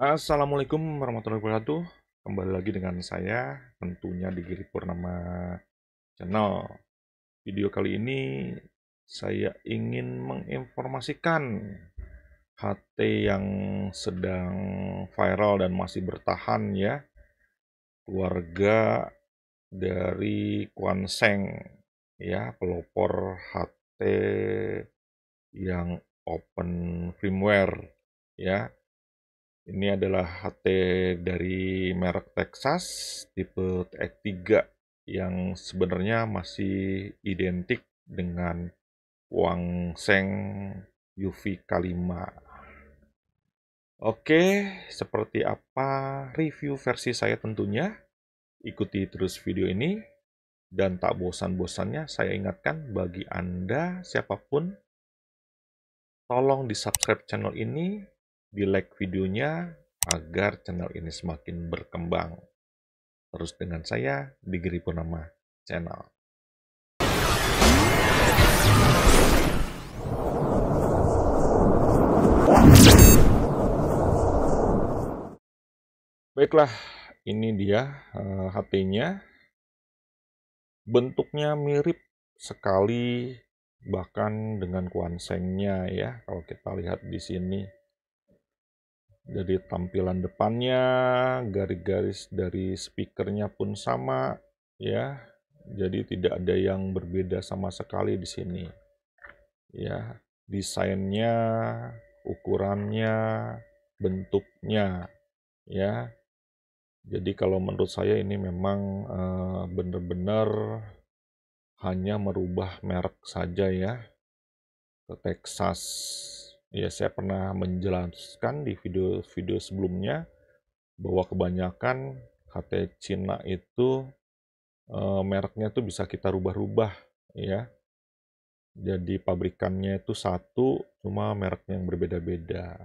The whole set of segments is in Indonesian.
Assalamualaikum warahmatullahi wabarakatuh. Kembali lagi dengan saya, tentunya di Giri Purnama Channel. Video kali ini saya ingin menginformasikan HT yang sedang viral dan masih bertahan ya. Keluarga dari Kwan Seng ya, pelopor HT yang open firmware ya ini adalah HT dari merek Texas tipe X3 e yang sebenarnya masih identik dengan Wangseng UV Kalima. Oke, seperti apa review versi saya tentunya? Ikuti terus video ini dan tak bosan-bosannya saya ingatkan bagi Anda siapapun tolong di-subscribe channel ini di like videonya agar channel ini semakin berkembang. Terus dengan saya, Digiri nama Channel. Baiklah, ini dia uh, eh, HP-nya. Bentuknya mirip sekali bahkan dengan kuansengnya ya kalau kita lihat di sini dari tampilan depannya, garis-garis dari speakernya pun sama ya. Jadi tidak ada yang berbeda sama sekali di sini. Ya, desainnya, ukurannya, bentuknya ya. Jadi kalau menurut saya ini memang eh, benar-benar hanya merubah merek saja ya. Ke Texas ya saya pernah menjelaskan di video-video sebelumnya bahwa kebanyakan HT Cina itu e, mereknya tuh bisa kita rubah-rubah ya. Jadi pabrikannya itu satu cuma mereknya yang berbeda-beda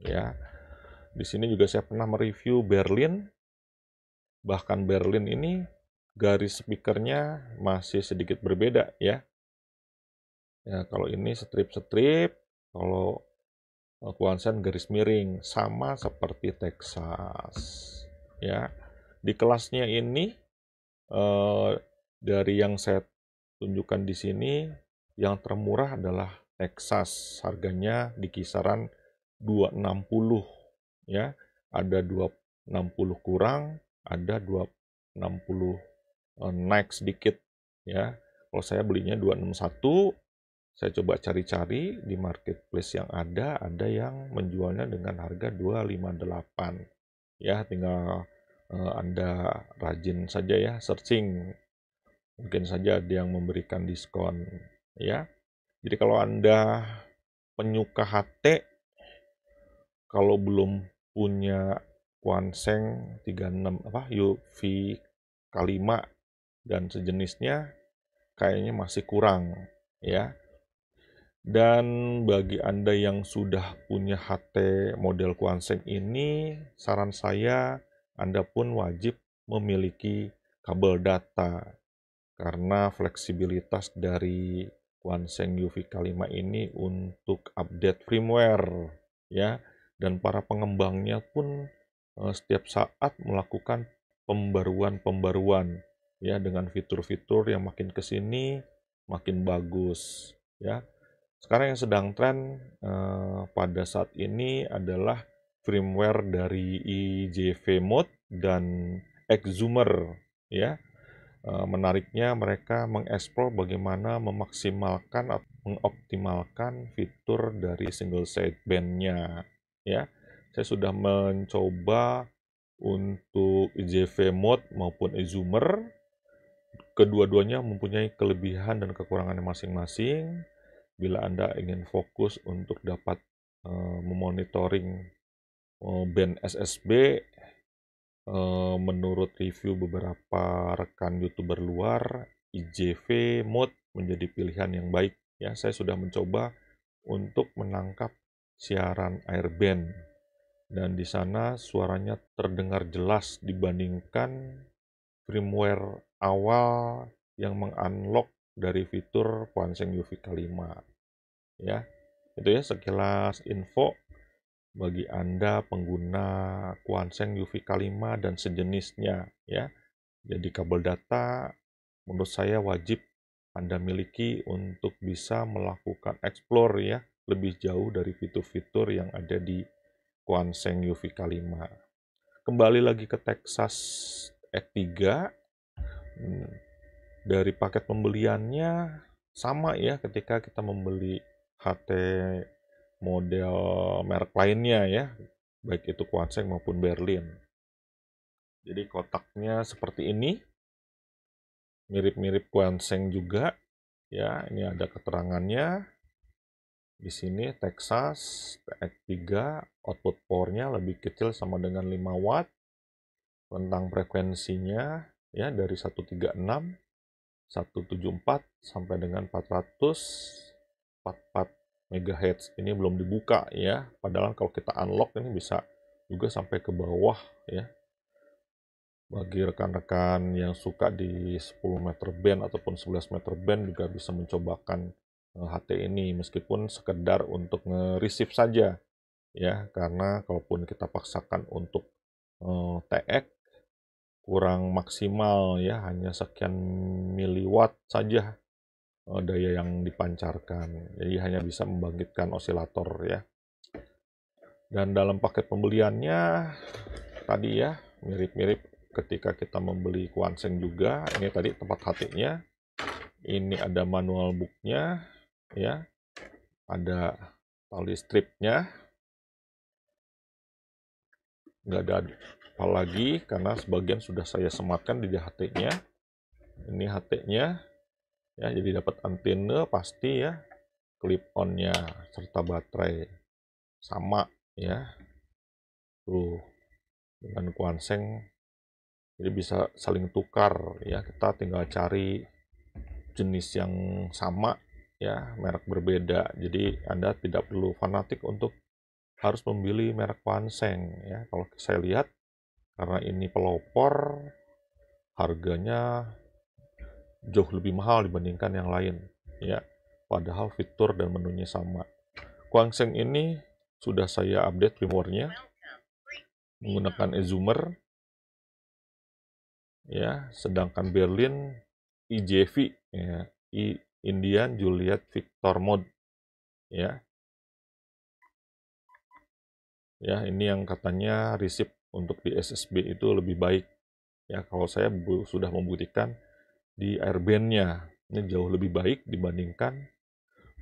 ya. Di sini juga saya pernah mereview Berlin. Bahkan Berlin ini garis speakernya masih sedikit berbeda ya. Ya, kalau ini strip-strip, kalau Kuansen garis miring sama seperti Texas ya di kelasnya ini eh, dari yang saya tunjukkan di sini yang termurah adalah Texas harganya di kisaran 260 ya ada 260 kurang ada 260 eh, naik sedikit ya kalau saya belinya 261 saya coba cari-cari di marketplace yang ada, ada yang menjualnya dengan harga 258. Ya, tinggal uh, Anda rajin saja ya searching. Mungkin saja ada yang memberikan diskon, ya. Jadi kalau Anda penyuka HT kalau belum punya Wanseng 36 apa UV K5 dan sejenisnya kayaknya masih kurang ya. Dan bagi Anda yang sudah punya HT model Quansen ini, saran saya Anda pun wajib memiliki kabel data karena fleksibilitas dari Quansen uv K5 ini untuk update firmware ya dan para pengembangnya pun eh, setiap saat melakukan pembaruan-pembaruan ya dengan fitur-fitur yang makin kesini makin bagus ya sekarang yang sedang tren uh, pada saat ini adalah firmware dari IJV Mode dan Exumer ya. Eh, menariknya mereka mengeksplor bagaimana memaksimalkan atau mengoptimalkan fitur dari single sideband-nya ya. Saya sudah mencoba untuk IJV Mode maupun Exumer kedua-duanya mempunyai kelebihan dan kekurangan masing-masing bila Anda ingin fokus untuk dapat uh, memonitoring uh, band SSB uh, eh, menurut review beberapa rekan YouTuber luar IJV mode menjadi pilihan yang baik ya saya sudah mencoba untuk menangkap siaran airband dan di sana suaranya terdengar jelas dibandingkan firmware awal yang mengunlock dari fitur UV k 5 ya itu ya sekilas info bagi Anda pengguna UV k 5 dan sejenisnya ya. Jadi kabel data menurut saya wajib Anda miliki untuk bisa melakukan explore ya lebih jauh dari fitur-fitur yang ada di UV k 5 Kembali lagi ke Texas e 3 dari paket pembeliannya sama ya ketika kita membeli HT model merek lainnya ya, baik itu Quanseng maupun Berlin. Jadi kotaknya seperti ini, mirip-mirip Quanseng juga. Ya, ini ada keterangannya. Di sini Texas TX3 output powernya lebih kecil sama dengan 5 watt. Rentang frekuensinya ya dari 136 174 sampai dengan 444 MHz ini belum dibuka ya. Padahal kalau kita unlock ini bisa juga sampai ke bawah ya. Bagi rekan-rekan yang suka di 10 meter band ataupun 11 meter band juga bisa mencobakan HT eh, ini meskipun sekedar untuk nge-receive saja ya karena kalaupun kita paksakan untuk uh, eh, TX kurang maksimal ya hanya sekian miliwatt saja eh, daya yang dipancarkan jadi hanya bisa membangkitkan osilator ya dan dalam paket pembeliannya tadi ya mirip-mirip ketika kita membeli kuanseng juga ini tadi tempat hatinya ini ada manual booknya ya ada tali stripnya nggak ada apalagi karena sebagian sudah saya sematkan di HT-nya ini HT-nya ya jadi dapat antena pasti ya clip on-nya serta baterai sama ya tuh dengan kuanseng jadi bisa saling tukar ya kita tinggal cari jenis yang sama ya merek berbeda jadi anda tidak perlu fanatik untuk harus membeli merek kuanseng ya kalau saya lihat karena ini pelopor harganya jauh lebih mahal dibandingkan yang lain ya padahal fitur dan menunya sama Kuangseng ini sudah saya update firmware menggunakan Exumer ya sedangkan Berlin IJV ya I Indian Juliet Victor mode ya ya ini yang katanya resip untuk di SSB itu lebih baik. Ya, kalau saya sudah membuktikan di airbandnya ini jauh lebih baik dibandingkan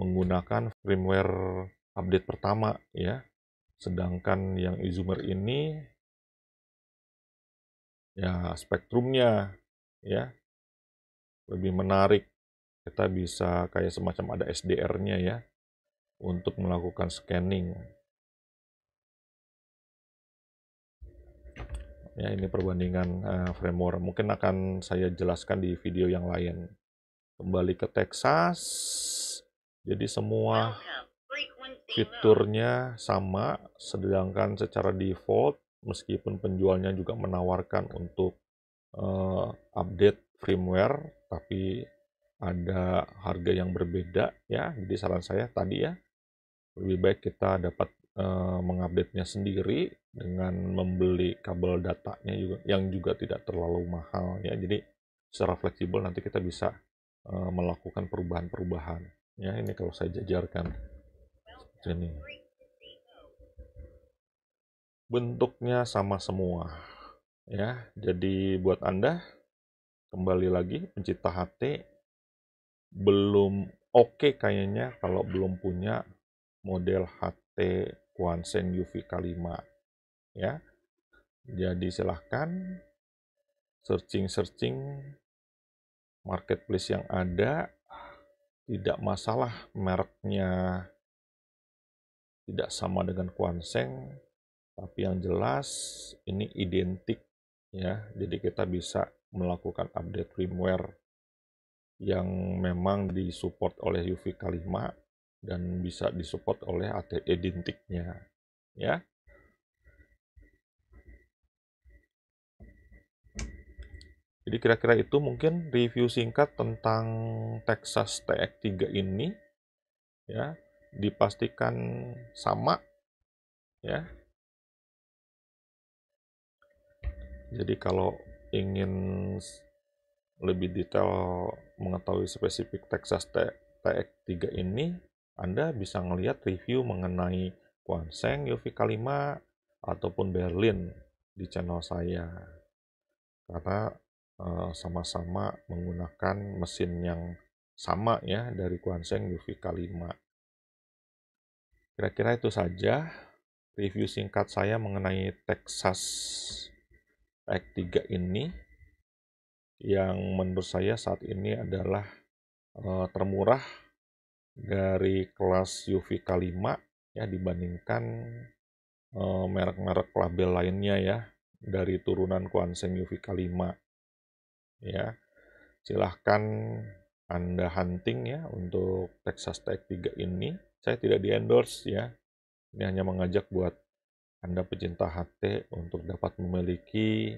menggunakan firmware update pertama ya. Sedangkan yang Izumer ini ya spektrumnya ya lebih menarik. Kita bisa kayak semacam ada SDR-nya ya untuk melakukan scanning Ya, ini perbandingan uh, framework. Mungkin akan saya jelaskan di video yang lain. Kembali ke Texas. Jadi semua fiturnya sama, sedangkan secara default, meskipun penjualnya juga menawarkan untuk uh, update firmware, tapi ada harga yang berbeda ya. Jadi saran saya tadi ya, lebih baik kita dapat Eh, mengupdate-nya sendiri dengan membeli kabel datanya juga yang juga tidak terlalu mahal ya. Jadi secara fleksibel nanti kita bisa uh, melakukan perubahan-perubahan. Ya, ini kalau saya jajarkan ini. Bentuknya sama semua. Ya, jadi buat Anda kembali lagi pencipta HT belum oke okay kayaknya kalau belum punya model HT T Kuansen UV K5 ya. Jadi silahkan searching-searching marketplace yang ada tidak masalah mereknya tidak sama dengan Kuanseng tapi yang jelas ini identik ya jadi kita bisa melakukan update firmware yang memang disupport oleh UV Kalima dan bisa disupport oleh ada e identiknya ya jadi kira-kira itu mungkin review singkat tentang Texas TX3 ini ya dipastikan sama ya jadi kalau ingin lebih detail mengetahui spesifik Texas TX3 ini anda bisa melihat review mengenai Seng, Yofi Kalima, ataupun Berlin di channel saya. Karena eh, sama-sama uh, menggunakan mesin yang sama ya dari Seng, Yofi Kalima. Kira-kira itu saja review singkat saya mengenai Texas X3 ini yang menurut saya saat ini adalah uh, termurah dari kelas UV K5 ya dibandingkan eh, merek-merek label lainnya ya dari turunan Quanzheng UV K5 ya silahkan anda hunting ya untuk Texas Tech 3 ini saya tidak di endorse ya ini hanya mengajak buat anda pecinta HT untuk dapat memiliki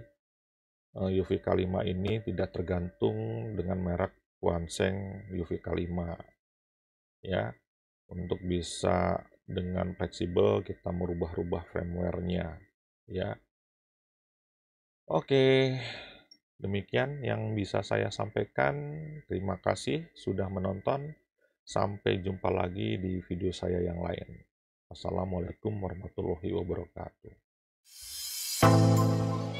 eh, UV K5 ini tidak tergantung dengan merek Quanzheng UV K5 ya untuk bisa dengan fleksibel kita merubah-rubah firmware-nya ya. Oke, demikian yang bisa saya sampaikan. Terima kasih sudah menonton. Sampai jumpa lagi di video saya yang lain. Assalamualaikum warahmatullahi wabarakatuh.